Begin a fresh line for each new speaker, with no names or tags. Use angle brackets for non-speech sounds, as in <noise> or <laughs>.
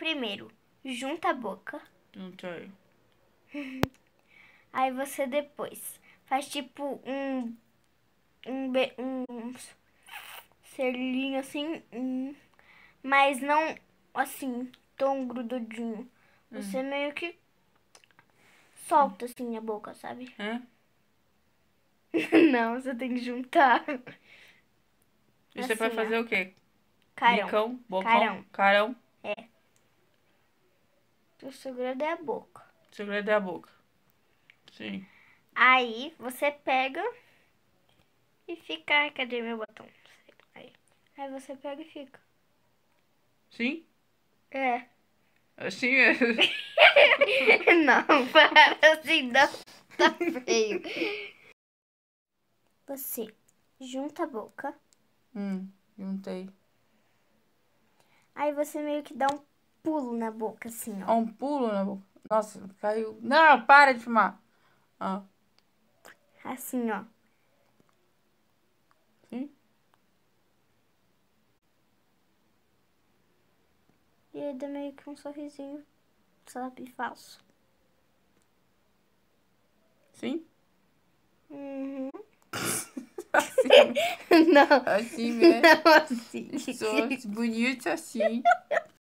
primeiro junta a boca. Não <laughs> Aí você depois faz tipo um. Um. um selinho assim. Um, mas não assim, tão grududinho. Uhum. Você hum. meio que solta assim a boca, sabe? Hã? <laughs> não, você tem que juntar. E assim, você vai fazer ó. o quê? Carão. Bicão, bocão, carão. carão. É. O segredo é a boca. O segredo é a boca. Sim. Aí você pega e fica. Cadê meu botão? Aí. Aí você pega e fica. Sim? É. Assim é. é. <laughs> não, para assim, não. Tá feio. Você junta a boca. Hum, juntei. Aí você meio que dá um pulo na boca, assim, ó. Um pulo na boca. Nossa, caiu. Não, para de fumar. Ó. Assim, ó. Sim. E aí dá meio que um sorrisinho, sabe, falso. Sim? Uhum. <laughs> assim. <laughs> Não. Assim mesmo. Né? Não, assim. Sou <laughs> bonita assim.